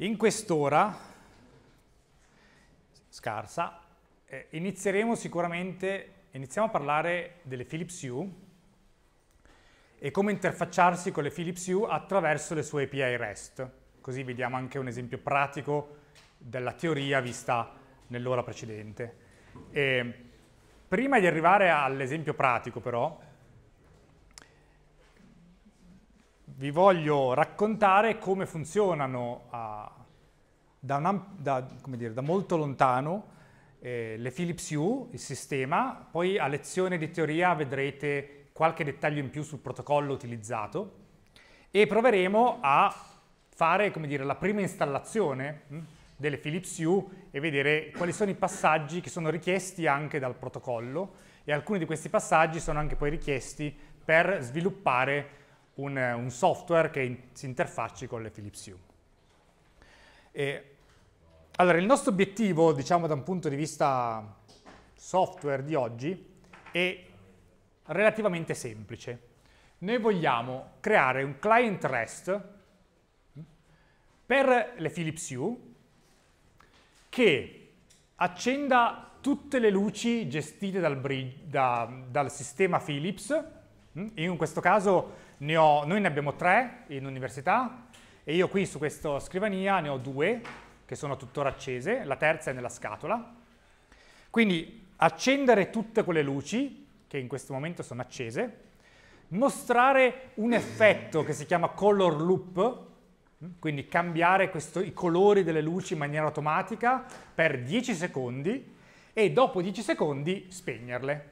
In quest'ora scarsa eh, inizieremo sicuramente, iniziamo a parlare delle Philips Hue e come interfacciarsi con le Philips Hue attraverso le sue API REST. Così vediamo anche un esempio pratico della teoria vista nell'ora precedente. E prima di arrivare all'esempio pratico però, vi voglio raccontare come funzionano a, da, una, da, come dire, da, molto lontano eh, le Philips U, il sistema, poi a lezione di teoria vedrete qualche dettaglio in più sul protocollo utilizzato e proveremo a fare dire, la prima installazione hm, delle Philips U e vedere quali sono i passaggi che sono richiesti anche dal protocollo e alcuni di questi passaggi sono anche poi richiesti per sviluppare un, un software che in, si interfacci con le Philips Hue. E, allora, il nostro obiettivo, diciamo da un punto di vista software di oggi, è relativamente semplice. Noi vogliamo creare un client REST mm, per le Philips Hue che accenda tutte le luci gestite dal, da, dal sistema Philips, mm, in questo caso ne ho, noi ne abbiamo tre in università e io qui su questa scrivania ne ho due che sono tuttora accese, la terza è nella scatola. Quindi accendere tutte quelle luci, che in questo momento sono accese, mostrare un effetto che si chiama color loop, mm, quindi cambiare questo, i colori delle luci in maniera automatica per 10 secondi e dopo 10 secondi spegnerle.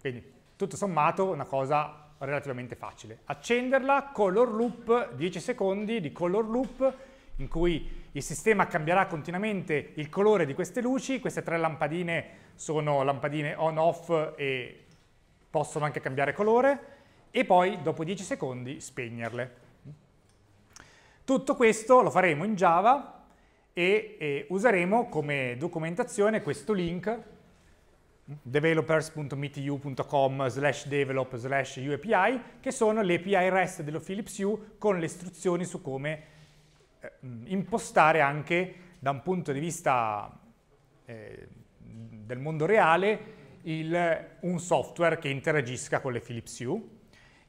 Quindi tutto sommato una cosa relativamente facile. Accenderla, color loop, 10 secondi di color loop in cui il sistema cambierà continuamente il colore di queste luci, queste tre lampadine sono lampadine on-off e possono anche cambiare colore e poi dopo 10 secondi spegnerle. Tutto questo lo faremo in Java e, e useremo come documentazione questo link developers.mitu.com slash develop slash UAPI, che sono le API REST dello Philips U con le istruzioni su come eh, impostare anche da un punto di vista eh, del mondo reale il, un software che interagisca con le Philips U.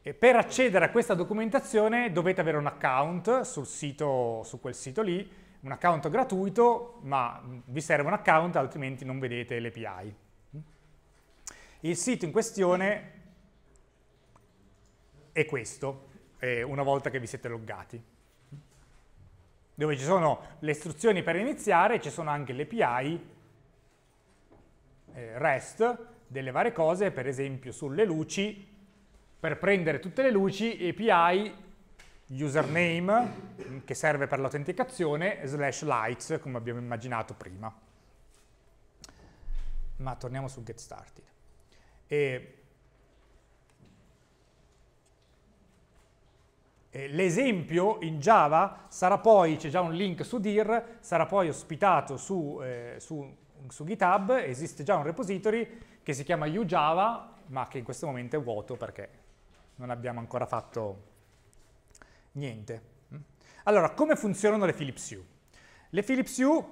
E per accedere a questa documentazione dovete avere un account sul sito, su quel sito lì, un account gratuito, ma vi serve un account altrimenti non vedete l'API. Il sito in questione è questo, eh, una volta che vi siete loggati, dove ci sono le istruzioni per iniziare, ci sono anche le API, eh, REST, delle varie cose, per esempio sulle luci, per prendere tutte le luci, API, username, mm, che serve per l'autenticazione, slash lights, come abbiamo immaginato prima. Ma torniamo su get started eh, eh, l'esempio in Java sarà poi, c'è già un link su dir, sarà poi ospitato su, eh, su, su GitHub, esiste già un repository che si chiama uJava, ma che in questo momento è vuoto perché non abbiamo ancora fatto niente. Allora, come funzionano le Philips Hue? Le Philips Hue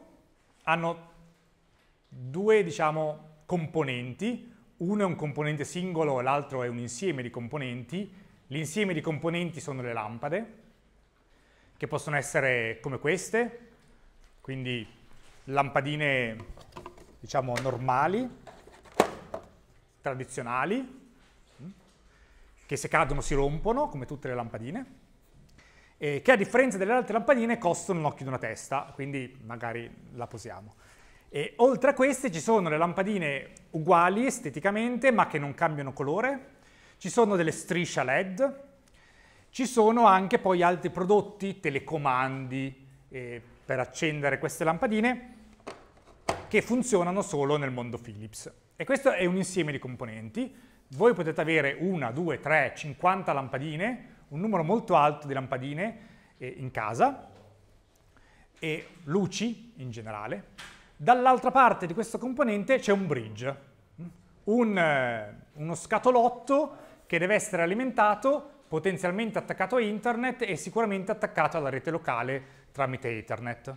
hanno due, diciamo, componenti uno è un componente singolo e l'altro è un insieme di componenti. L'insieme di componenti sono le lampade, che possono essere come queste, quindi lampadine diciamo normali, tradizionali, mm, che se cadono si rompono, come tutte le lampadine, e che a differenza delle altre lampadine costano un occhio di una testa, quindi magari la posiamo. E oltre a queste ci sono le lampadine uguali esteticamente ma che non cambiano colore, ci sono delle striscia LED, ci sono anche poi altri prodotti, telecomandi eh, per accendere queste lampadine che funzionano solo nel mondo Philips. E questo è un insieme di componenti. Voi potete avere una, due, tre, 50 lampadine, un numero molto alto di lampadine eh, in casa e luci in generale Dall'altra parte di questo componente c'è un bridge, un, eh, uno scatolotto che deve essere alimentato, potenzialmente attaccato a internet e sicuramente attaccato alla rete locale tramite ethernet.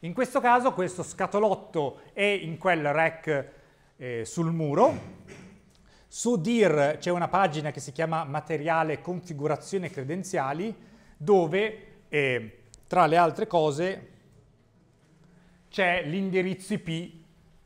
In questo caso questo scatolotto è in quel rack eh, sul muro, su DIR c'è una pagina che si chiama materiale configurazione credenziali dove eh, tra le altre cose c'è l'indirizzo IP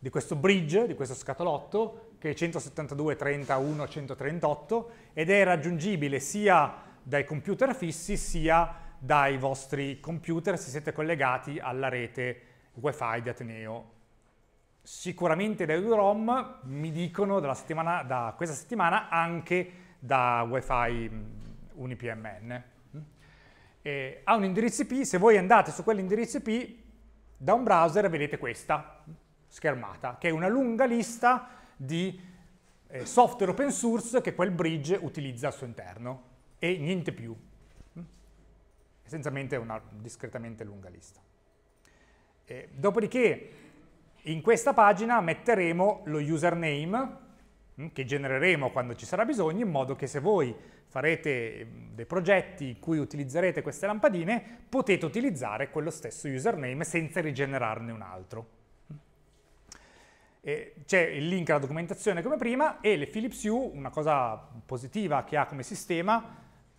di questo bridge, di questo scatolotto, che è 172.30.1.138 ed è raggiungibile sia dai computer fissi sia dai vostri computer se siete collegati alla rete wifi di Ateneo. Sicuramente dai Eurom mi dicono settimana, da questa settimana anche da wifi UniPMN. E ha un indirizzo IP, se voi andate su quell'indirizzo IP da un browser vedete questa schermata, che è una lunga lista di eh, software open source che quel bridge utilizza al suo interno e niente più. Mm? Essenzialmente è una discretamente lunga lista. E, eh, dopodiché in questa pagina metteremo lo username Mm, che genereremo quando ci sarà bisogno, in modo che se voi farete mm, dei progetti in cui utilizzerete queste lampadine, potete utilizzare quello stesso username senza rigenerarne un altro. C'è il link alla documentazione come prima e le Philips U, una cosa positiva che ha come sistema,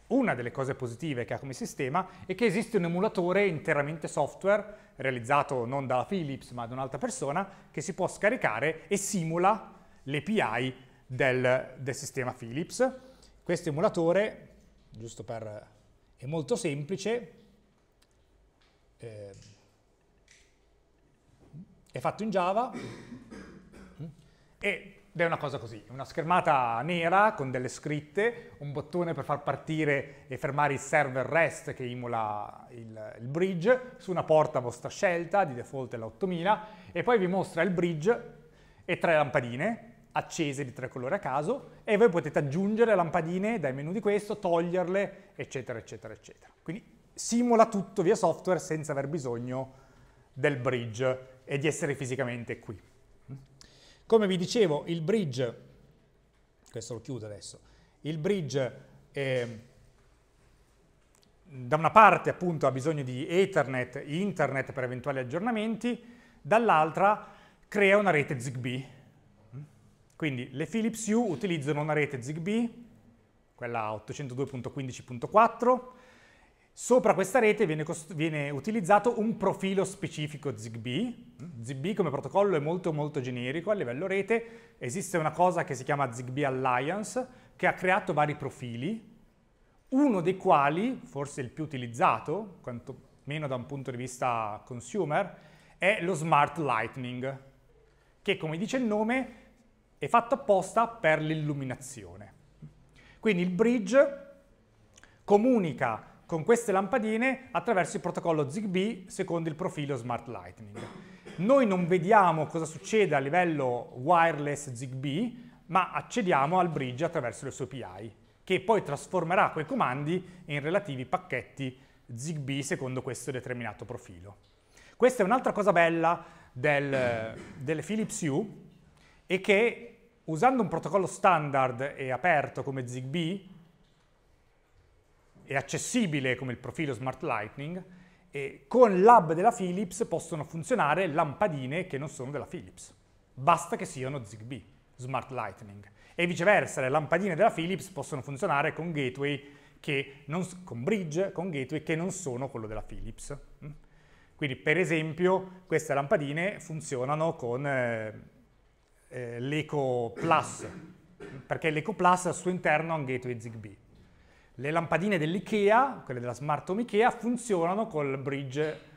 una delle cose positive che ha come sistema è che esiste un emulatore interamente software, realizzato non dalla Philips ma da un'altra persona, che si può scaricare e simula l'API del, del sistema Philips. Questo emulatore, giusto per... è molto semplice, eh, è fatto in Java ed è una cosa così, una schermata nera con delle scritte, un bottone per far partire e fermare il server REST che emula il, il bridge, su una porta a vostra scelta, di default è la 8000, e poi vi mostra il bridge e tre lampadine, accese di tre colori a caso e voi potete aggiungere lampadine dai menu di questo, toglierle, eccetera, eccetera, eccetera. Quindi simula tutto via software senza aver bisogno del bridge e di essere fisicamente qui. Come vi dicevo, il bridge, questo lo chiudo adesso, il bridge eh, da una parte appunto ha bisogno di Ethernet, internet per eventuali aggiornamenti, dall'altra crea una rete ZigBee quindi le Philips U utilizzano una rete ZigBee, quella 802.15.4, Sopra questa rete viene, viene, utilizzato un profilo specifico ZigBee. ZigBee come protocollo è molto molto generico a livello rete. Esiste una cosa che si chiama ZigBee Alliance che ha creato vari profili, uno dei quali, forse il più utilizzato, quantomeno da un punto di vista consumer, è lo Smart Lightning, che come dice il nome è fatto apposta per l'illuminazione. Quindi il bridge comunica con queste lampadine attraverso il protocollo ZigBee secondo il profilo Smart Lightning. Noi non vediamo cosa succede a livello wireless ZigBee, ma accediamo al bridge attraverso le sue API, che poi trasformerà quei comandi in relativi pacchetti ZigBee secondo questo determinato profilo. Questa è un'altra cosa bella del, delle Philips Hue, e che usando un protocollo standard e aperto come ZigBee e accessibile come il profilo Smart Lightning, con l'hub della Philips possono funzionare lampadine che non sono della Philips. Basta che siano ZigBee, Smart Lightning. E viceversa, le lampadine della Philips possono funzionare con gateway non, con bridge, con gateway che non sono quello della Philips. Mm? Quindi, per esempio, queste lampadine funzionano con... Eh, eh, l'Eco Plus, perché l'Eco Plus al suo interno ha un gateway ZigBee. Le lampadine dell'IKEA, quelle della Smart Home IKEA, funzionano col bridge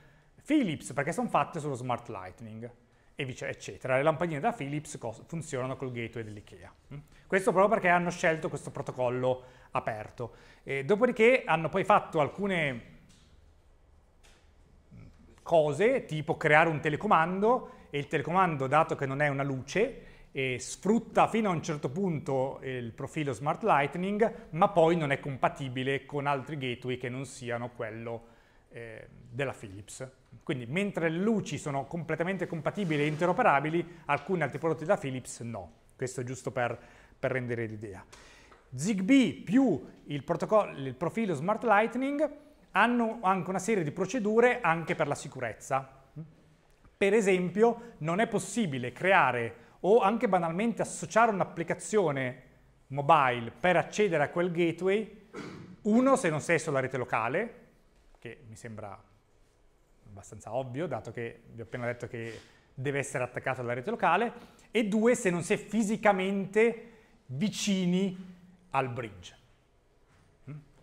Philips perché sono fatte sullo Smart Lightning eccetera. Le lampadine da Philips funzionano col gateway dell'IKEA. Mm? Questo proprio perché hanno scelto questo protocollo aperto. E dopodiché hanno poi fatto alcune mm, cose, tipo creare un telecomando e il telecomando, dato che non è una luce, sfrutta fino a un certo punto eh, il profilo Smart Lightning, ma poi non è compatibile con altri gateway che non siano quello eh, della Philips. Quindi mentre le luci sono completamente compatibili e interoperabili, alcuni altri prodotti da Philips no. Questo è giusto per, per rendere l'idea. ZigBee più il, il profilo Smart Lightning hanno anche una serie di procedure anche per la sicurezza, per esempio, non è possibile creare o anche banalmente associare un'applicazione mobile per accedere a quel gateway, uno se non sei sulla rete locale, che mi sembra abbastanza ovvio, dato che vi ho appena detto che deve essere attaccato alla rete locale, e due se non sei fisicamente vicini al bridge.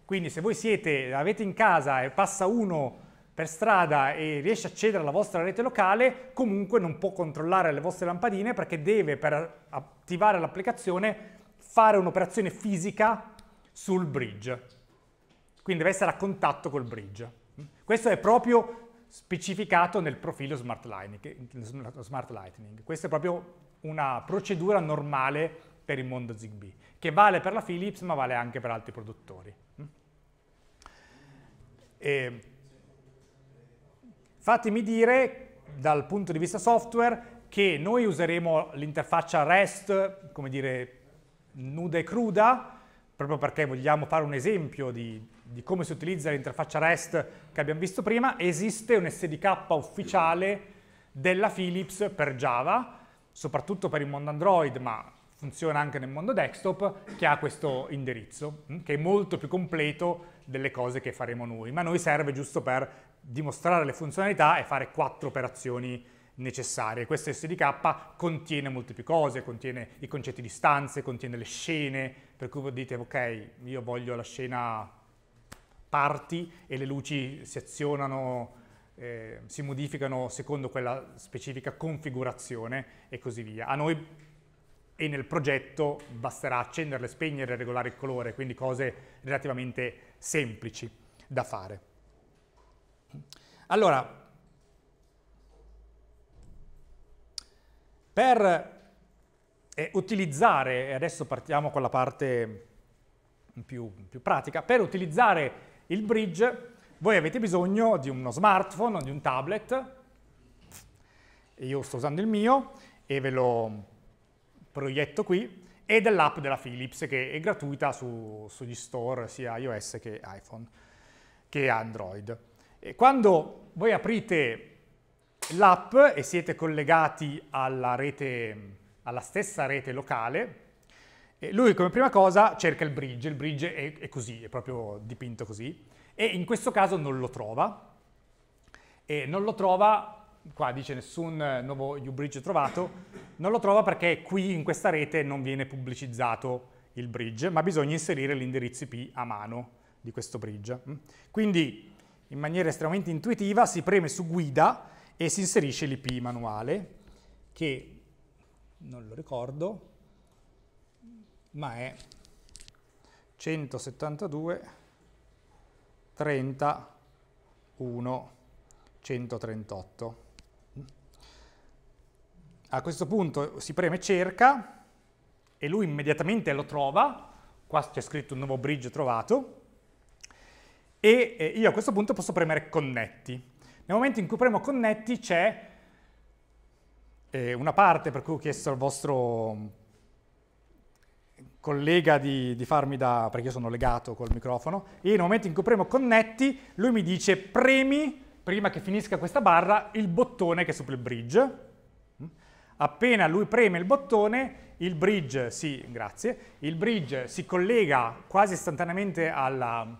Quindi se voi siete, avete in casa e passa uno per strada e riesce a accedere alla vostra rete locale, comunque non può controllare le vostre lampadine perché deve, per attivare l'applicazione, fare un'operazione fisica sul bridge. Quindi deve essere a contatto col bridge. Questo è proprio specificato nel profilo Smart Lightning. Smart Lightning. Questa è proprio una procedura normale per il mondo ZigBee, che vale per la Philips ma vale anche per altri produttori. E Fatemi dire, dal punto di vista software, che noi useremo l'interfaccia REST, come dire, nuda e cruda, proprio perché vogliamo fare un esempio di, di come si utilizza l'interfaccia REST che abbiamo visto prima, esiste un SDK ufficiale della Philips per Java, soprattutto per il mondo Android, ma funziona anche nel mondo desktop, che ha questo indirizzo, mm, che è molto più completo delle cose che faremo noi, ma a noi serve giusto per dimostrare le funzionalità e fare quattro operazioni necessarie. Questo SDK contiene molte più cose, contiene i concetti di stanze, contiene le scene, per cui voi dite ok, io voglio la scena parti e le luci si azionano, eh, si modificano secondo quella specifica configurazione e così via. A noi e nel progetto basterà accenderle, spegnere, regolare il colore, quindi cose relativamente semplici da fare. Allora, per eh, utilizzare, e adesso partiamo con la parte più, più pratica, per utilizzare il bridge voi avete bisogno di uno smartphone o di un tablet, io sto usando il mio e ve lo proietto qui, e dell'app della Philips che è gratuita su, sugli store sia iOS che iPhone, che Android quando voi aprite l'app e siete collegati alla, rete, alla stessa rete locale, lui come prima cosa cerca il bridge, il bridge è, è così, è proprio dipinto così, e in questo caso non lo trova, e non lo trova, qua dice nessun nuovo U-bridge trovato, non lo trova perché qui in questa rete non viene pubblicizzato il bridge, ma bisogna inserire l'indirizzo IP a mano di questo bridge. Quindi in maniera estremamente intuitiva si preme su guida e si inserisce l'IP manuale che non lo ricordo ma è 172 30 1 138 a questo punto si preme cerca e lui immediatamente lo trova qua c'è scritto un nuovo bridge trovato e io a questo punto posso premere connetti. Nel momento in cui premo connetti c'è eh, una parte per cui ho chiesto al vostro collega di, di, farmi da... perché io sono legato col microfono, e nel momento in cui premo connetti lui mi dice premi, prima che finisca questa barra, il bottone che è sopra il bridge. Mm? Appena lui preme il bottone, il bridge si, grazie, il bridge si collega quasi istantaneamente alla,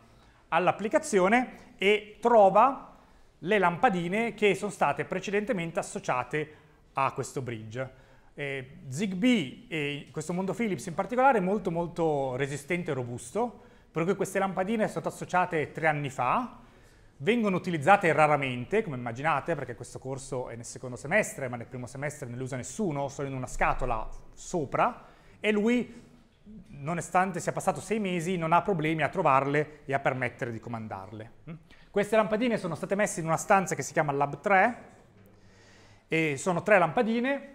all'applicazione e trova le lampadine che sono state precedentemente associate a questo bridge. Eh, ZigBee e questo mondo Philips in particolare è molto molto resistente e robusto, per cui queste lampadine sono state associate tre anni fa, vengono utilizzate raramente, come immaginate, perché questo corso è nel secondo semestre, ma nel primo semestre non le usa nessuno, solo in una scatola sopra, e lui nonostante sia passato sei mesi, non ha problemi a trovarle e a permettere di comandarle. Mm? Queste lampadine sono state messe in una stanza che si chiama Lab 3, e sono tre lampadine,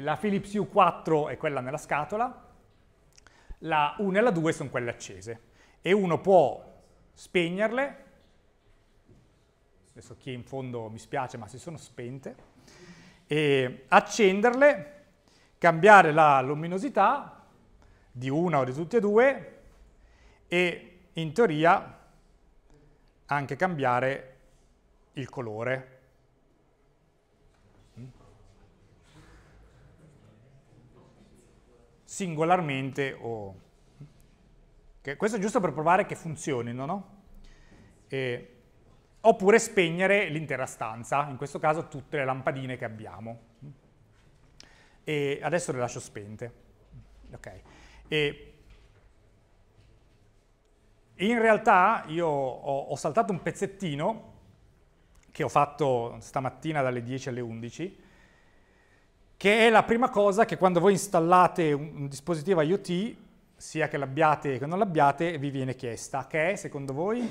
la Philips U4 è quella nella scatola, la 1 e la 2 sono quelle accese, e uno può spegnerle, adesso chi è in fondo mi spiace ma si sono spente, e accenderle, cambiare la luminosità, di una o di tutte e due e in teoria anche cambiare il colore. singolarmente o... Che questo è giusto per provare che funzionino, no? E oppure spegnere l'intera stanza, in questo caso tutte le lampadine che abbiamo. E adesso le lascio spente. Okay. E in realtà io ho, ho saltato un pezzettino che ho fatto stamattina dalle 10 alle 11, che è la prima cosa che quando voi installate un, un dispositivo IoT, sia che l'abbiate che non l'abbiate, vi viene chiesta, che è secondo voi?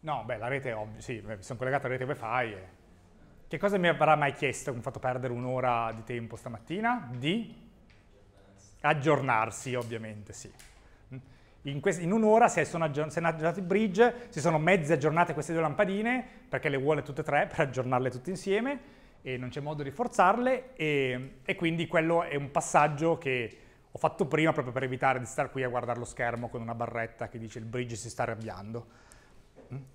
No, beh, la rete è ovvio, sì, mi sono collegato alla rete wifi e eh. Che cosa mi avrà mai chiesto che mi ha fatto perdere un'ora di tempo stamattina? Di aggiornarsi, ovviamente, sì. In, in un'ora si sono, aggiornati aggiornati bridge, si sono mezze aggiornate queste due lampadine, perché le vuole tutte e tre per aggiornarle tutte insieme, e non c'è modo di forzarle, e, e quindi quello è un passaggio che ho fatto prima proprio per evitare di stare qui a guardare lo schermo con una barretta che dice il bridge si sta arrabbiando.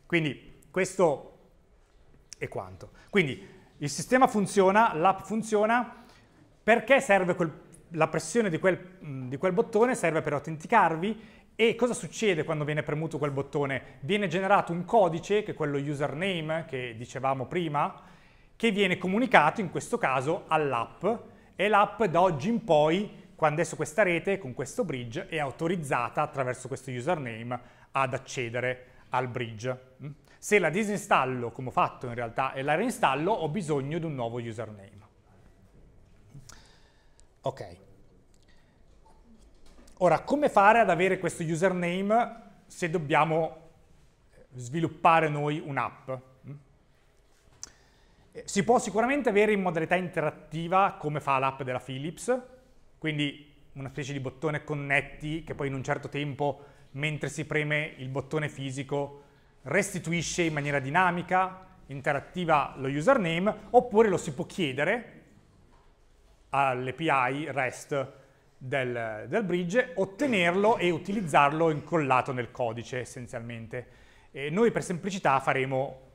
Quindi questo e quanto. Quindi il sistema funziona, l'app funziona, perché serve quel, la pressione di quel, di quel bottone? Serve per autenticarvi e cosa succede quando viene premuto quel bottone? Viene generato un codice, che è quello username che dicevamo prima, che viene comunicato in questo caso all'app e l'app da oggi in poi, quando è su questa rete, con questo bridge, è autorizzata attraverso questo username ad accedere al bridge. Mm? Se la disinstallo, come ho fatto in realtà, e la reinstallo, ho bisogno di un nuovo username. Ok. Ora, come fare ad avere questo username se dobbiamo eh, sviluppare noi un'app? Mm? Eh, si può sicuramente avere in modalità interattiva come fa l'app della Philips, quindi una specie di bottone connetti che poi in un certo tempo, mentre si preme il bottone fisico, restituisce in maniera dinamica, interattiva lo username, oppure lo si può chiedere all'API REST del, del, bridge, ottenerlo e utilizzarlo incollato nel codice essenzialmente. E noi per semplicità faremo,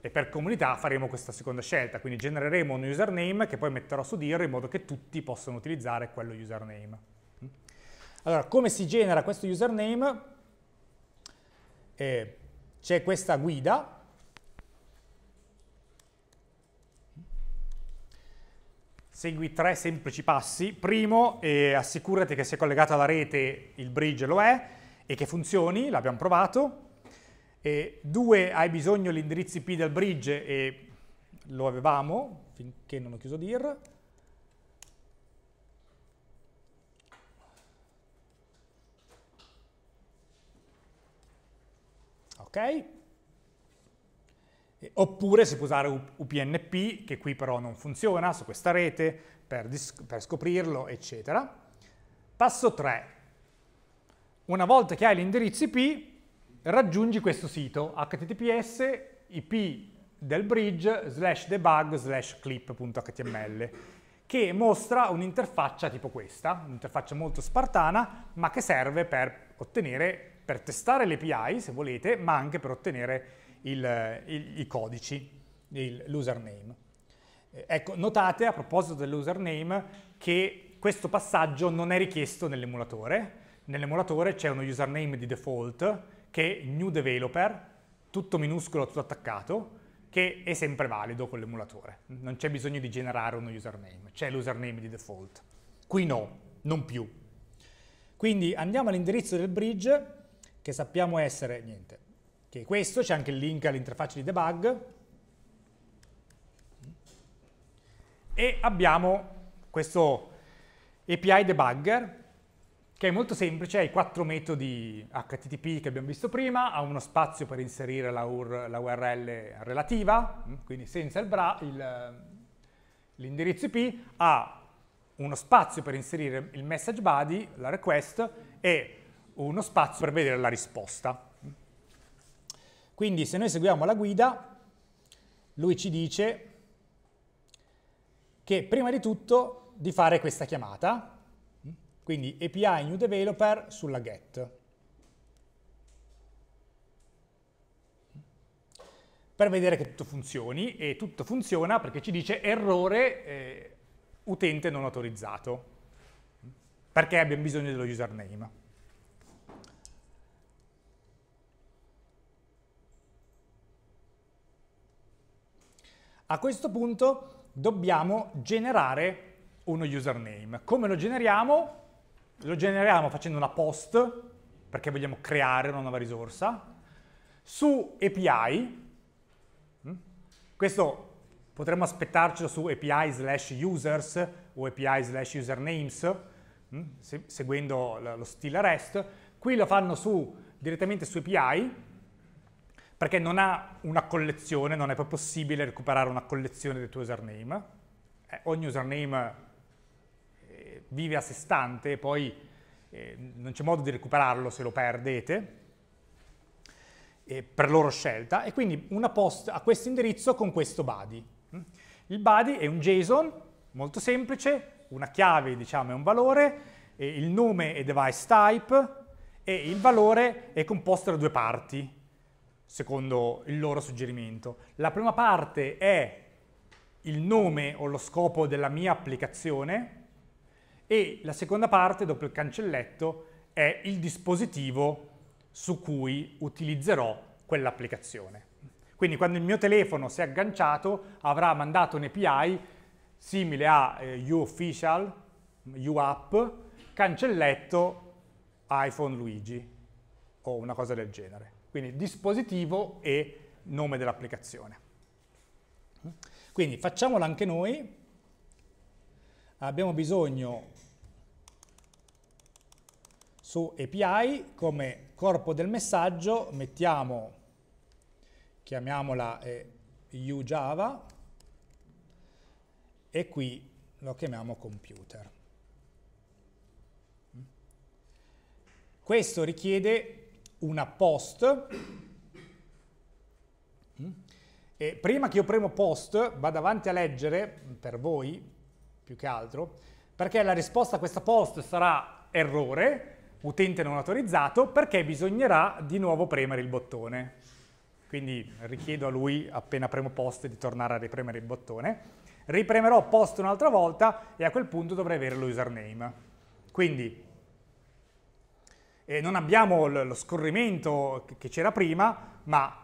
e per comunità faremo questa seconda scelta, quindi genereremo un username che poi metterò su dir in modo che tutti possano utilizzare quello username. Allora, come si genera questo username? Eh, c'è questa guida segui tre semplici passi. Primo, eh, assicurati che sia collegata alla rete, il bridge lo è, e che funzioni, l'abbiamo provato. E due, hai bisogno indirizzi IP del bridge e lo avevamo, finché non ho chiuso dir. ok? Oppure si può usare UPnP, che qui però non funziona su questa rete, per, per scoprirlo, eccetera. Passo 3. Una volta che hai l'indirizzo IP, raggiungi questo sito, https ip del bridge slash debug slash clip.html, che mostra un'interfaccia tipo questa, un'interfaccia molto spartana, ma che serve per ottenere per testare le API, se volete, ma anche per ottenere il, il, i codici, l'username. Eh, ecco, notate a proposito dell'username che questo passaggio non è richiesto nell'emulatore. Nell'emulatore c'è uno username di default che è new developer, tutto minuscolo, tutto attaccato, che è sempre valido con l'emulatore. Non c'è bisogno di generare uno username, c'è l'username di default. Qui no, non più. Quindi andiamo all'indirizzo del bridge che sappiamo essere, niente, che è questo, c'è anche il link all'interfaccia di debug, e abbiamo questo API debugger, che è molto semplice, ha i quattro metodi HTTP che abbiamo visto prima, ha uno spazio per inserire la, UR, la URL relativa, mm, quindi senza l'indirizzo IP, ha uno spazio per inserire il message body, la request, e uno spazio per vedere la risposta. Quindi se noi seguiamo la guida, lui ci dice che prima di tutto di fare questa chiamata, quindi API New Developer sulla GET. Per vedere che tutto funzioni, e tutto funziona perché ci dice errore eh, utente non autorizzato, perché abbiamo bisogno dello username. A questo punto dobbiamo generare uno username. Come lo generiamo? Lo generiamo facendo una post, perché vogliamo creare una nuova risorsa, su API, mm? questo potremmo aspettarcelo su API slash users o API slash usernames, mm? seguendo lo stile REST, qui lo fanno su, direttamente su API, perché non ha una collezione, non è proprio possibile recuperare una collezione del tuo username. Eh, ogni username eh, vive a sé stante, poi eh, non c'è modo di recuperarlo se lo perdete, eh, per loro scelta, e quindi una post a questo indirizzo con questo body. Mm? Il body è un JSON molto semplice, una chiave diciamo è un valore, eh, il nome è device type e il valore è composto da due parti, secondo il loro suggerimento. La prima parte è il nome o lo scopo della mia applicazione e la seconda parte, dopo il cancelletto, è il dispositivo su cui utilizzerò quell'applicazione. Quindi quando il mio telefono si è agganciato avrà mandato un API simile a eh, uofficial, uapp, cancelletto iPhone Luigi o una cosa del genere. Quindi dispositivo e nome dell'applicazione. Quindi facciamolo anche noi. Abbiamo bisogno su API come corpo del messaggio mettiamo, chiamiamola eh, uJava e qui lo chiamiamo computer. Questo richiede una post. Mm? E prima che io premo post, vado avanti a leggere, per voi, più che altro, perché la risposta a questa post sarà errore, utente non autorizzato, perché bisognerà di nuovo premere il bottone. Quindi richiedo a lui, appena premo post, di tornare a ripremere il bottone. Ripremerò post un'altra volta e a quel punto dovrei avere lo username. Quindi eh, non abbiamo lo scorrimento che c'era prima, ma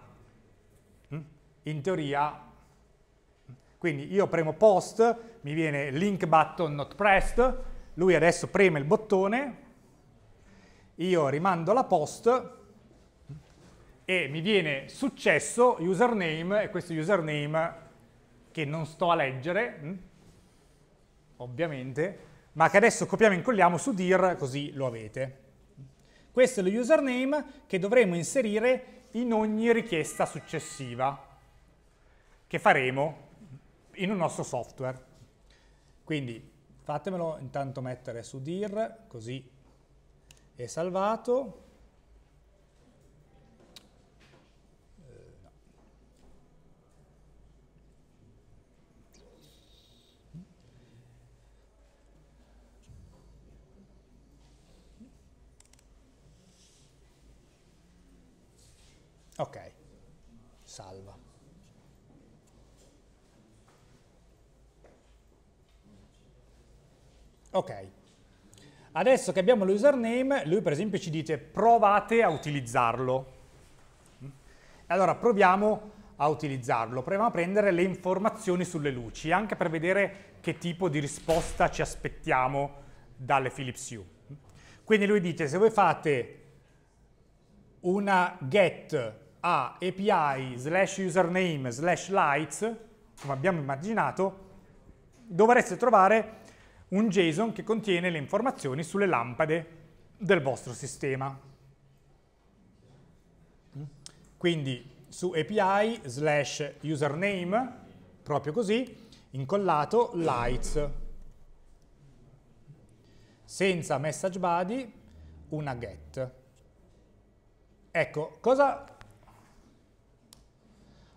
mm, in teoria, mm. quindi io premo post, mi viene link button not pressed, lui adesso preme il bottone, io rimando la post mm, e mi viene successo username e questo username che non sto a leggere, ovviamente, ma che adesso copiamo e incolliamo su dir così lo avete. Questo è lo username che dovremo inserire in ogni richiesta successiva che faremo in un nostro software. Quindi fatemelo intanto mettere su dir, così è salvato. Ok. Adesso che abbiamo lo username, lui per esempio ci dice provate a utilizzarlo. Mm? Allora proviamo a utilizzarlo, proviamo a prendere le informazioni sulle luci, anche per vedere che tipo di risposta ci aspettiamo dalle Philips Hue. Quindi lui dice se voi fate una get a API slash username slash lights, come abbiamo immaginato, dovreste trovare un JSON che contiene le informazioni sulle lampade del vostro sistema. Quindi su API slash username, proprio così, incollato lights, senza message body, una get. Ecco, cosa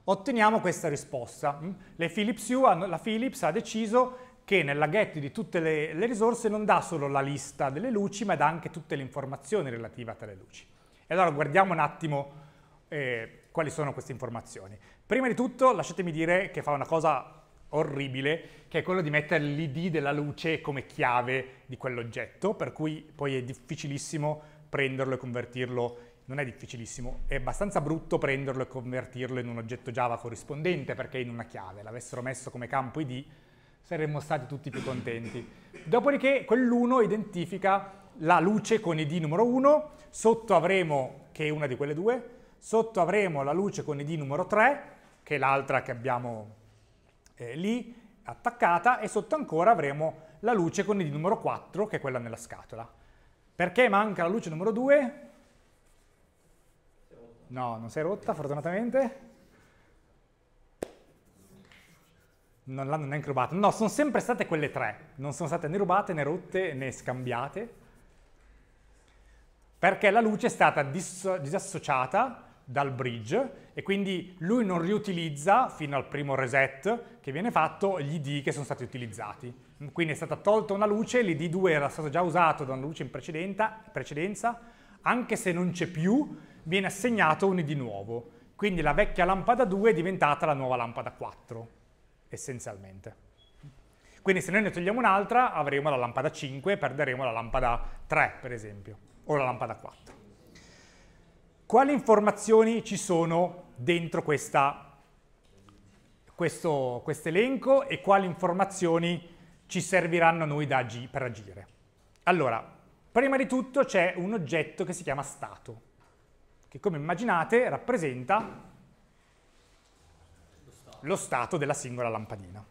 otteniamo questa risposta? Mm? Philips U, la Philips ha deciso che nella get di tutte le, le, risorse non dà solo la lista delle luci, ma dà anche tutte le informazioni relative a tale luci. E allora guardiamo un attimo eh, quali sono queste informazioni. Prima di tutto lasciatemi dire che fa una cosa orribile, che è quello di mettere l'id della luce come chiave di quell'oggetto, per cui poi è difficilissimo prenderlo e convertirlo non è difficilissimo, è abbastanza brutto prenderlo e convertirlo in un oggetto Java corrispondente perché è in una chiave, l'avessero messo come campo id saremmo stati tutti più contenti. Dopodiché quell'1 identifica la luce con ID numero 1, sotto avremo, che è una di quelle due, sotto avremo la luce con ID numero 3, che è l'altra che abbiamo eh, lì attaccata, e sotto ancora avremo la luce con ID numero 4, che è quella nella scatola. Perché manca la luce numero 2? No, non si è rotta, fortunatamente. non l'hanno neanche rubata. No, sono sempre state quelle tre. Non sono state né rubate, né rotte, né scambiate. Perché la luce è stata disassociata dal bridge e quindi lui non riutilizza fino al primo reset che viene fatto gli ID che sono stati utilizzati. Quindi è stata tolta una luce, l'ID2 era stato già usato da una luce in precedenza, anche se non c'è più, viene assegnato un ID nuovo. Quindi la vecchia lampada 2 è diventata la nuova lampada 4 essenzialmente. Quindi se noi ne togliamo un'altra avremo la lampada 5 e perderemo la lampada 3 per esempio, o la lampada 4. Quali informazioni ci sono dentro questa, questo quest elenco e quali informazioni ci serviranno a noi agi per agire? Allora, prima di tutto c'è un oggetto che si chiama stato, che come immaginate rappresenta lo stato della singola lampadina.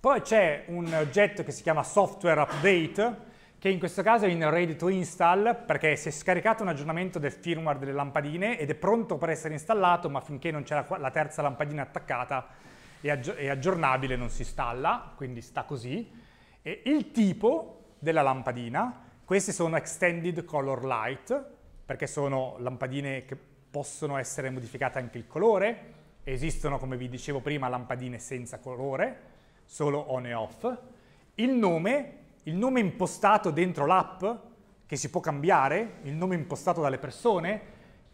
Poi c'è un oggetto che si chiama software update, che in questo caso è in ready to install, perché si è scaricato un aggiornamento del firmware delle lampadine ed è pronto per essere installato, ma finché non c'è la, terza lampadina attaccata è, aggiornabile, non si installa, quindi sta così. E il tipo della lampadina, queste sono extended color light, perché sono lampadine che possono essere modificate anche il colore, Esistono, come vi dicevo prima, lampadine senza colore, solo on e off. Il nome, il nome impostato dentro l'app, che si può cambiare, il nome impostato dalle persone,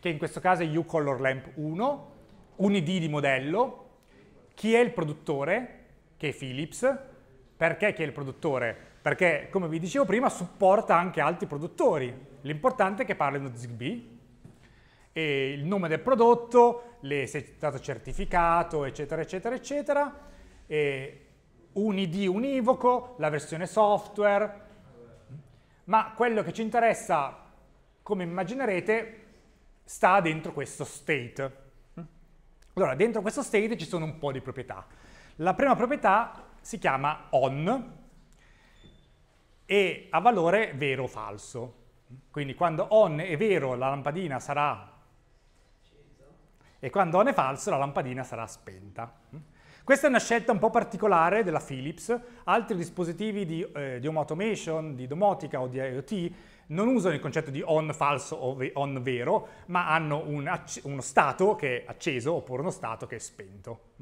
che in questo caso è lamp 1, un ID di modello, chi è il produttore, che è Philips, perché chi è il produttore? Perché, come vi dicevo prima, supporta anche altri produttori. L'importante è che parlino ZigBee, e il nome del prodotto, le, se è stato certificato, eccetera, eccetera, eccetera, un ID univoco, la versione software, ma quello che ci interessa, come immaginerete, sta dentro questo state. Allora, dentro questo state ci sono un po' di proprietà. La prima proprietà si chiama on e ha valore vero o falso. Quindi quando on è vero la lampadina sarà e quando on è falso la lampadina sarà spenta. Questa è una scelta un po' particolare della Philips, altri dispositivi di, eh, di home automation, di domotica o di IoT non usano il concetto di on falso o on vero, ma hanno un uno stato che è acceso oppure uno stato che è spento.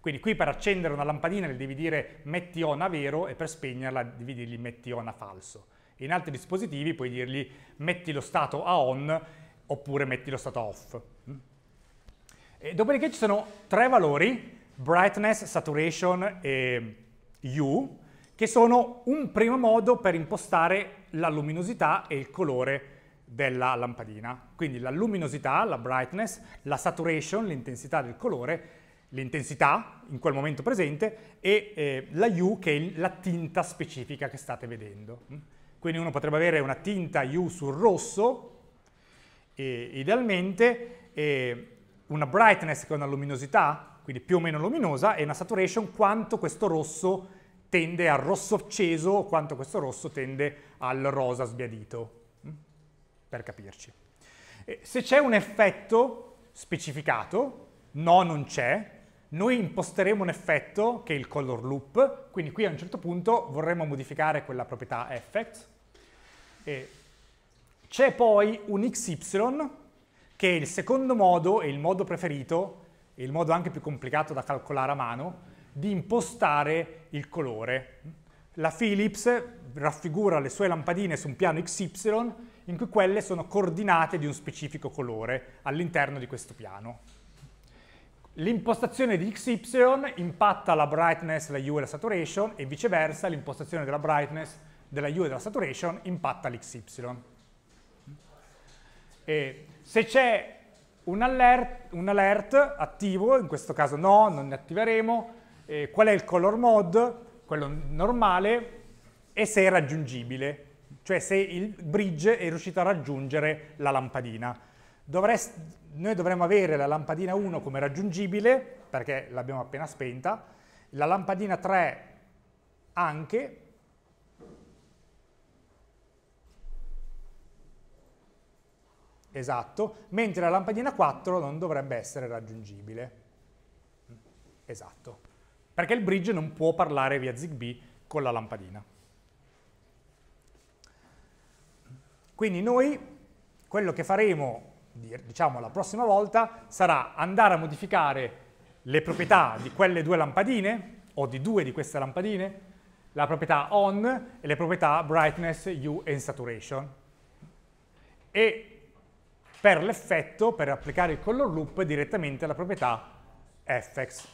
Quindi qui per accendere una lampadina le devi dire metti on a vero e per spegnerla devi dirgli metti on a falso. In altri dispositivi puoi dirgli metti lo stato a on oppure metti lo stato off. E dopodiché ci sono tre valori, brightness, saturation e hue, che sono un primo modo per impostare la luminosità e il colore della lampadina. Quindi la luminosità, la brightness, la saturation, l'intensità del colore, l'intensità in quel momento presente e eh, la hue che è la tinta specifica che state vedendo. Mm? Quindi uno potrebbe avere una tinta hue sul rosso, e, idealmente, e, una brightness che è una luminosità, quindi più o meno luminosa, e una saturation quanto questo rosso tende al rosso acceso o quanto questo rosso tende al rosa sbiadito, mm? per capirci. E se c'è un effetto specificato, no non c'è, noi imposteremo un effetto che è il color loop, quindi qui a un certo punto vorremmo modificare quella proprietà effect. C'è poi un xy che il secondo modo, e il modo preferito, e il modo anche più complicato da calcolare a mano, di impostare il colore. La Philips raffigura le sue lampadine su un piano XY in cui quelle sono coordinate di un specifico colore all'interno di questo piano. L'impostazione di XY impatta la brightness, la U e la saturation e viceversa l'impostazione della brightness, della U e della saturation impatta l'XY. E se c'è un alert, un alert, attivo, in questo caso no, non ne attiveremo, eh, qual è il color mode, quello normale, e se è raggiungibile, cioè se il bridge è riuscito a raggiungere la lampadina. Dovrest, noi dovremmo avere la lampadina 1 come raggiungibile, perché l'abbiamo appena spenta, la lampadina 3 anche, Esatto, mentre la lampadina 4 non dovrebbe essere raggiungibile. Mm. Esatto, perché il bridge non può parlare via ZigBee con la lampadina. Quindi noi quello che faremo, diciamo, la prossima volta sarà andare a modificare le proprietà di quelle due lampadine, o di due di queste lampadine, la proprietà on e le proprietà brightness, hue e saturation. E per l'effetto, per applicare il color loop direttamente alla proprietà fx.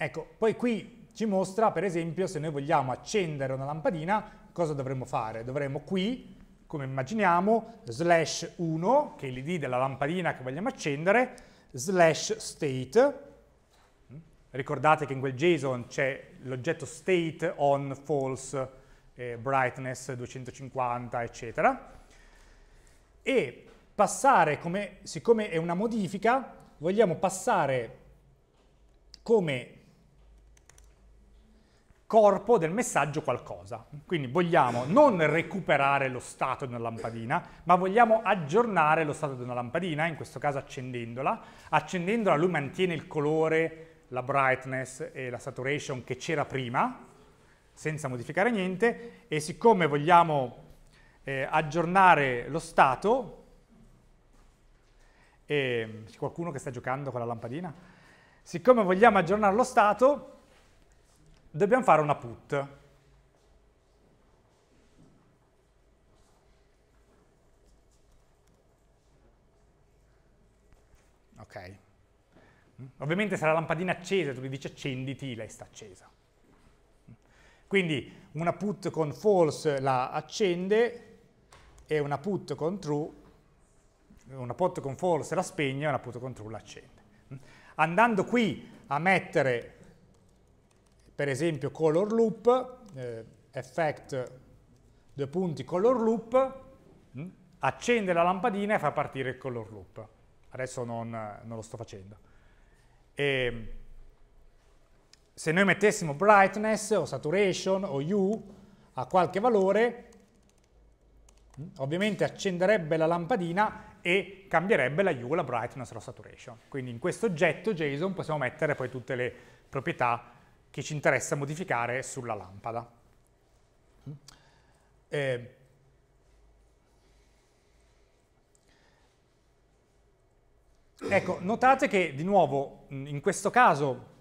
Ecco, poi qui ci mostra, per esempio, se noi vogliamo accendere una lampadina, cosa dovremmo fare? Dovremmo qui, come immaginiamo, slash 1, che è l'id della lampadina che vogliamo accendere, slash state, Ricordate che in quel JSON c'è l'oggetto state on false eh, brightness 250 eccetera e passare come, siccome è una modifica vogliamo passare come corpo del messaggio qualcosa. Quindi vogliamo non recuperare lo stato di una lampadina, ma vogliamo aggiornare lo stato di una lampadina, in questo caso accendendola. Accendendola lui mantiene il colore la brightness e la saturation che c'era prima, senza modificare niente, e siccome vogliamo eh, aggiornare lo stato, eh, c'è qualcuno che sta giocando con la lampadina? Siccome vogliamo aggiornare lo stato, dobbiamo fare una put. Ok. Mm? Ovviamente se la lampadina è accesa, tu gli dici accenditi, lei sta accesa. Mm? Quindi una put con false la accende e una put con true, una put con false la spegne e una put con true la accende. Mm? Andando qui a mettere per esempio color loop, eh, effect due punti color loop, accende la lampadina e fa partire il color loop. Adesso non, non lo sto facendo. E se noi mettessimo brightness o saturation o U a qualche valore, ovviamente accenderebbe la lampadina e cambierebbe la U, la brightness, la saturation. Quindi in questo oggetto JSON possiamo mettere poi tutte le proprietà che ci interessa modificare sulla lampada. Mm. Eh, Ecco, notate che di nuovo in questo caso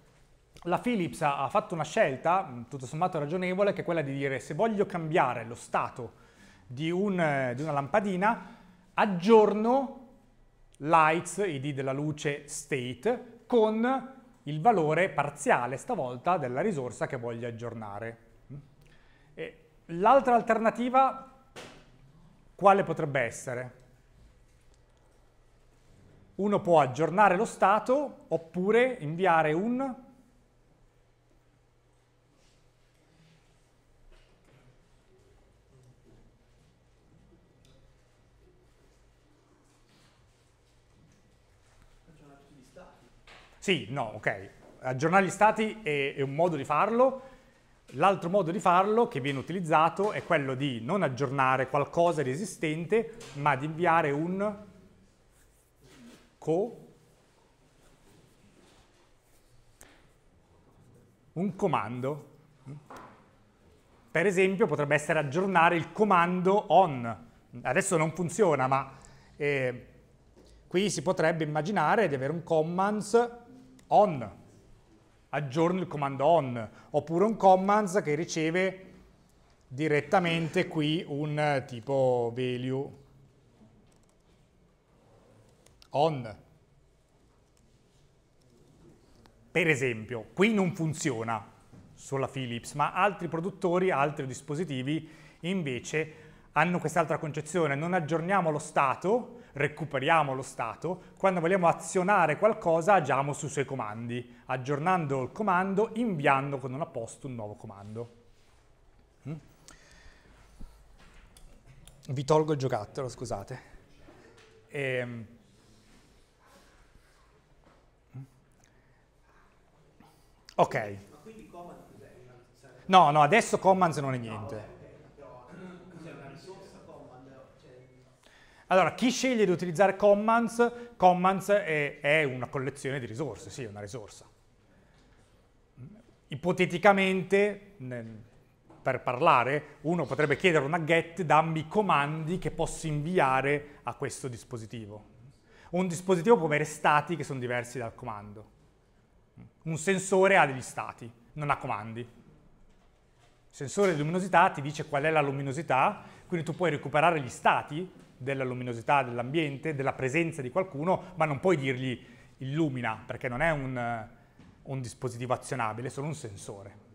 la Philips ha fatto una scelta, tutto sommato ragionevole, che è quella di dire se voglio cambiare lo stato di, un, eh, di una lampadina, aggiorno lights, id della luce state, con il valore parziale stavolta della risorsa che voglio aggiornare. L'altra alternativa quale potrebbe essere? uno può aggiornare lo stato oppure inviare un Sì, no, ok. Aggiornare gli stati è, è un modo di farlo. L'altro modo di farlo che viene utilizzato è quello di non aggiornare qualcosa di esistente, ma di inviare un co, un comando. Per esempio potrebbe essere aggiornare il comando on. Adesso non funziona, ma eh, qui si potrebbe immaginare di avere un commands on, aggiorno il comando on, oppure un commands che riceve direttamente qui un tipo value on. Per esempio, qui non funziona sulla Philips, ma altri produttori, altri dispositivi invece hanno quest'altra concezione, non aggiorniamo lo stato, recuperiamo lo stato, quando vogliamo azionare qualcosa agiamo sui suoi comandi, aggiornando il comando, inviando con un apposto un nuovo comando. Mm? Vi tolgo il giocattolo, scusate. Ehm. Ok. Ma quindi Command cos'è? No, no, adesso Command non è niente. Allora, chi sceglie di utilizzare Commons, Commons è, è, una collezione di risorse, sì, è una risorsa. Ipoteticamente, per parlare, uno potrebbe chiedere una get, dammi i comandi che posso inviare a questo dispositivo. Un dispositivo può avere stati che sono diversi dal comando un sensore ha degli stati, non ha comandi. Il sensore di luminosità ti dice qual è la luminosità, quindi tu puoi recuperare gli stati della luminosità, dell'ambiente, della presenza di qualcuno, ma non puoi dirgli illumina, perché non è un, un dispositivo azionabile, è solo un sensore.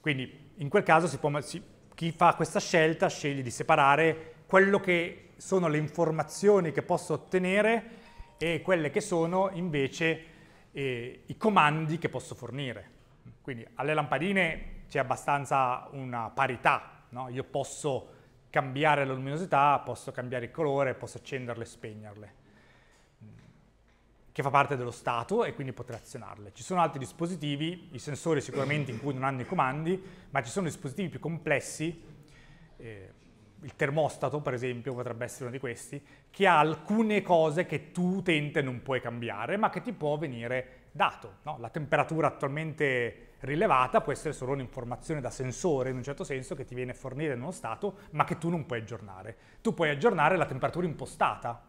Quindi in quel caso può, si, chi fa questa scelta sceglie di separare quello che sono le informazioni che posso ottenere e quelle che sono invece eh, i comandi che posso fornire. Quindi alle lampadine c'è abbastanza una parità, no? io posso cambiare la luminosità, posso cambiare il colore, posso accenderle e spegnerle, che fa parte dello stato e quindi potrei azionarle. Ci sono altri dispositivi, i sensori sicuramente in cui non hanno i comandi, ma ci sono dispositivi più complessi eh, il termostato, per esempio, potrebbe essere uno di questi, che ha alcune cose che tu utente non puoi cambiare, ma che ti può venire dato. No? La temperatura attualmente rilevata può essere solo un'informazione da sensore, in un certo senso, che ti viene fornita in uno stato, ma che tu non puoi aggiornare. Tu puoi aggiornare la temperatura impostata,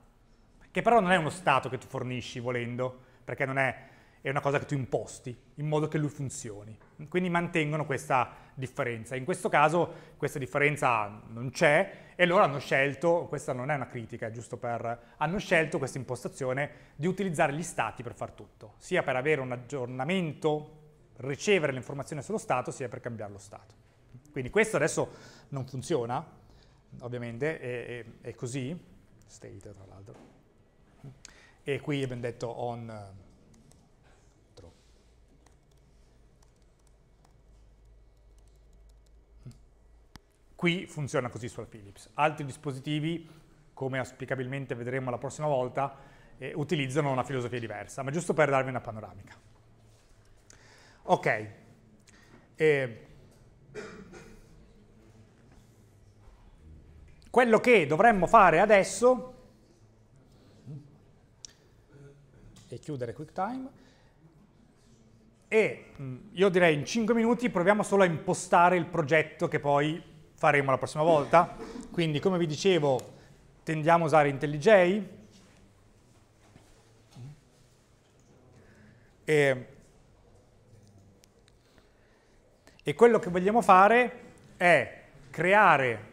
che però non è uno stato che tu fornisci volendo, perché non è è una cosa che tu imposti in modo che lui funzioni. Quindi mantengono questa differenza. In questo caso questa differenza non c'è e loro hanno scelto, questa non è una critica, è giusto per... hanno scelto questa impostazione di utilizzare gli stati per far tutto, sia per avere un aggiornamento, ricevere l'informazione sullo stato, sia per cambiare lo stato. Quindi questo adesso non funziona, ovviamente, è, è, è così, state tra l'altro. E qui abbiamo detto on Qui funziona così sulla Philips. Altri dispositivi, come auspicabilmente vedremo la prossima volta, eh, utilizzano una filosofia diversa, ma giusto per darvi una panoramica. Ok. Eh, quello che dovremmo fare adesso e chiudere QuickTime e mm, io direi in 5 minuti proviamo solo a impostare il progetto che poi faremo la prossima volta. Quindi, come vi dicevo, tendiamo a usare IntelliJ. E, e quello che vogliamo fare è creare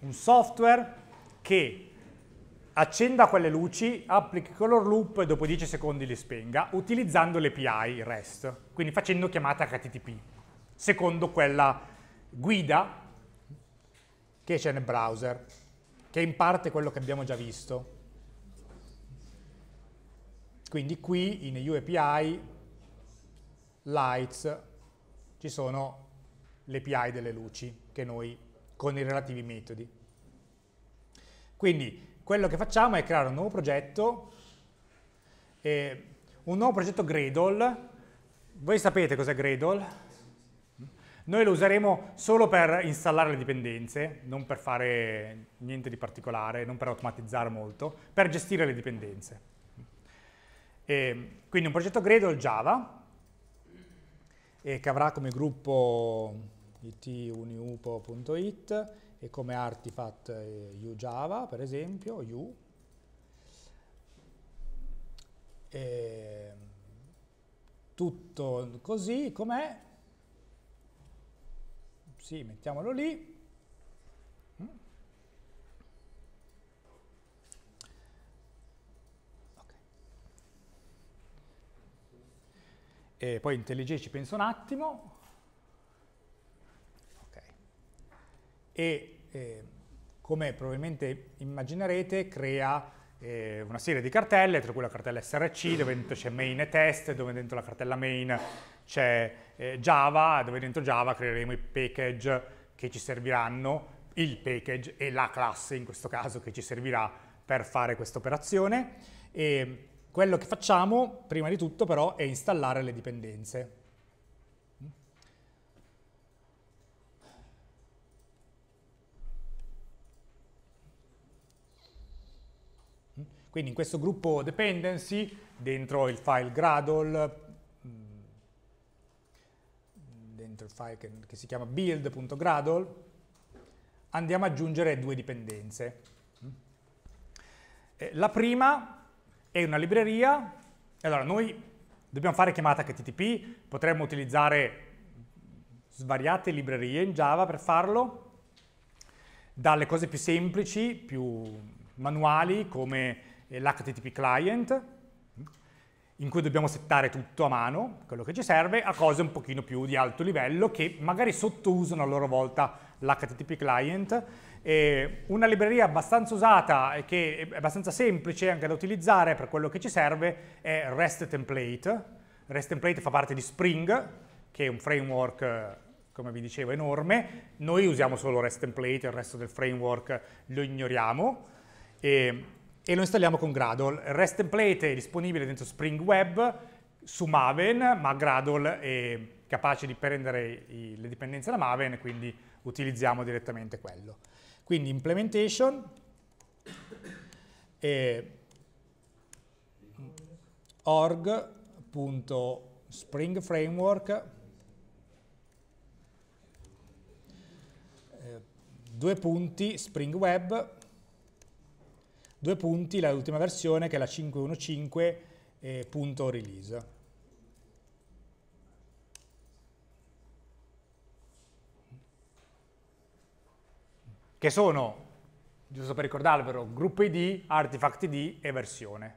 un software che accenda quelle luci, applichi color loop e dopo 10 secondi li spenga, utilizzando l'API REST, quindi facendo chiamata HTTP, secondo quella guida che c'è nel browser, che è in parte quello che abbiamo già visto. Quindi qui in UAPI, lights, ci sono le API delle luci che noi con i relativi metodi. Quindi quello che facciamo è creare un nuovo progetto, eh, un nuovo progetto Gradle. Voi sapete cos'è Gradle? Noi lo useremo solo per installare le dipendenze, non per fare niente di particolare, non per automatizzare molto, per gestire le dipendenze. E quindi un progetto Gradle Java, che avrà come gruppo ituniupo.it e come artifact eh, uJava, per esempio, u. E tutto così com'è sì, mettiamolo lì. E poi IntelliJ ci penso un attimo. Okay. E eh, come probabilmente immaginerete crea eh, una serie di cartelle, tra cui la cartella src dove dentro c'è main e test, dove dentro la cartella main c'è eh, Java, dove dentro Java creeremo i package che ci serviranno, il package e la classe in questo caso che ci servirà per fare questa operazione. E quello che facciamo, prima di tutto però, è installare le dipendenze. Quindi in questo gruppo dependency, dentro il file gradle, dentro che, che si chiama build.gradle, andiamo ad aggiungere due dipendenze. Eh, la prima è una libreria, allora noi dobbiamo fare chiamata HTTP, potremmo utilizzare svariate librerie in Java per farlo, dalle cose più semplici, più manuali come eh, l'HTTP client, in cui dobbiamo settare tutto a mano, quello che ci serve, a cose un pochino più di alto livello che magari sottousano a loro volta l'HTTP client. E una libreria abbastanza usata e che è abbastanza semplice anche da utilizzare per quello che ci serve è REST Template. REST Template fa parte di Spring, che è un framework come vi dicevo, enorme. Noi usiamo solo REST template, il resto del framework lo ignoriamo. E e lo installiamo con Gradle. REST template è disponibile dentro Spring Web su Maven, ma Gradle è capace di prendere i, le dipendenze da Maven, quindi utilizziamo direttamente quello. Quindi implementation, e org.springframework 2 eh, punti spring web due punti l'ultima versione che è la 5.1.5.release. Eh, che sono, giusto per ricordarvelo, gruppo ID, artifact ID e versione.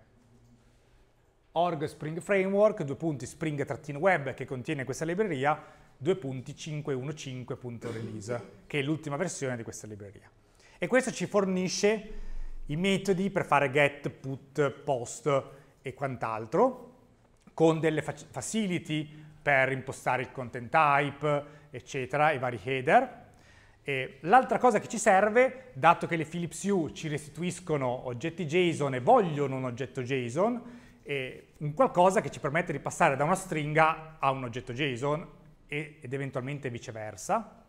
Org Spring Framework, due punti Spring-Web che contiene questa libreria, due punti 5.1.5.release, che è l'ultima versione di questa libreria. E questo ci fornisce i metodi per fare get, put, post e quant'altro, con delle facility per impostare il content type, eccetera, i vari header. L'altra cosa che ci serve, dato che le Philips U ci restituiscono oggetti JSON e vogliono un oggetto JSON, è un qualcosa che ci permette di passare da una stringa a un oggetto JSON ed eventualmente viceversa.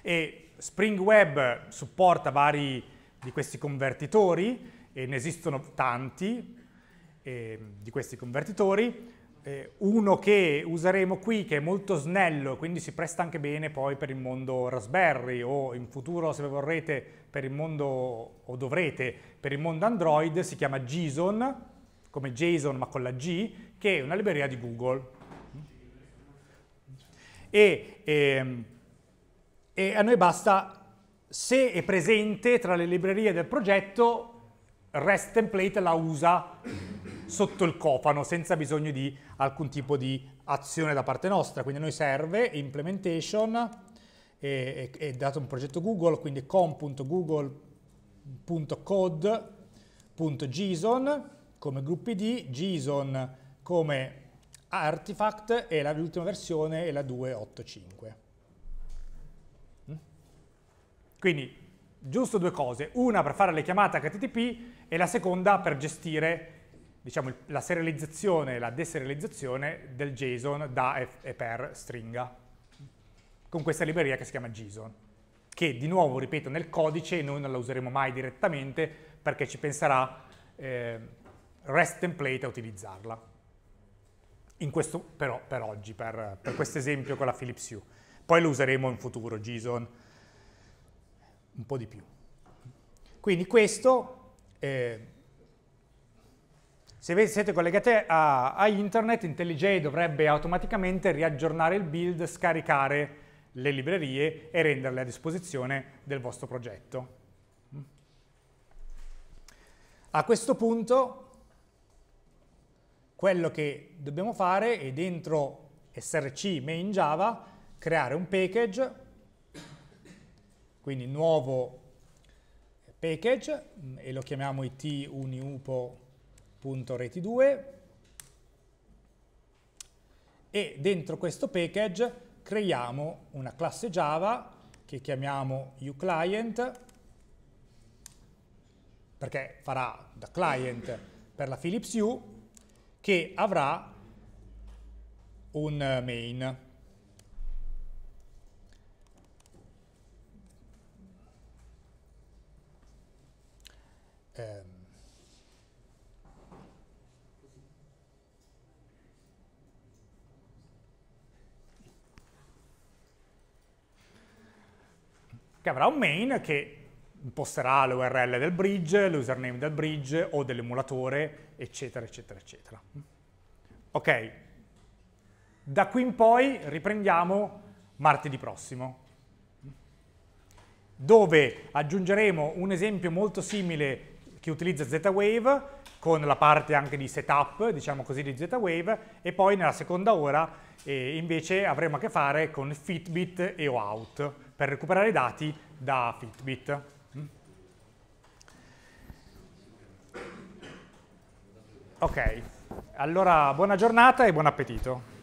E Spring Web supporta vari di questi convertitori, e ne esistono tanti eh, di questi convertitori, eh, uno che useremo qui che è molto snello, quindi si presta anche bene poi per il mondo Raspberry o in futuro se vorrete per il mondo, o dovrete, per il mondo Android, si chiama JSON, come JSON ma con la G, che è una libreria di Google. E, eh, e a noi basta se è presente tra le librerie del progetto, REST template la usa sotto il cofano, senza bisogno di alcun tipo di azione da parte nostra. Quindi noi serve implementation, è, è, dato un progetto Google, quindi com.google.code.json come group id, JSON come artifact e l'ultima versione è la 285. Quindi giusto due cose, una per fare le chiamate HTTP e la seconda per gestire diciamo, la serializzazione e la deserializzazione del JSON da e per stringa con questa libreria che si chiama JSON che di nuovo, ripeto, nel codice noi non la useremo mai direttamente perché ci penserà eh, REST template a utilizzarla. In questo però per oggi, per, per questo esempio con la Philips Hue. Poi lo useremo in futuro, JSON, un po' di più. Quindi questo, eh, se siete collegati a, a, internet, IntelliJ dovrebbe automaticamente riaggiornare il build, scaricare le librerie e renderle a disposizione del vostro progetto. A questo punto, quello che dobbiamo fare è dentro src main java creare un package quindi nuovo package mm, e lo chiamiamo it 2 e dentro questo package creiamo una classe Java che chiamiamo uClient perché farà da client per la Philips U che avrà un main ehm, che avrà un main che imposterà l'URL del bridge, l'username del bridge o dell'emulatore, eccetera, eccetera, eccetera. Ok, da qui in poi riprendiamo martedì prossimo, dove aggiungeremo un esempio molto simile che utilizza Z-Wave con la parte anche di setup, diciamo così, di Z-Wave e poi nella seconda ora eh, invece avremo a che fare con Fitbit e OAuth per recuperare i dati da Fitbit. Mm. Ok, allora buona giornata e buon appetito.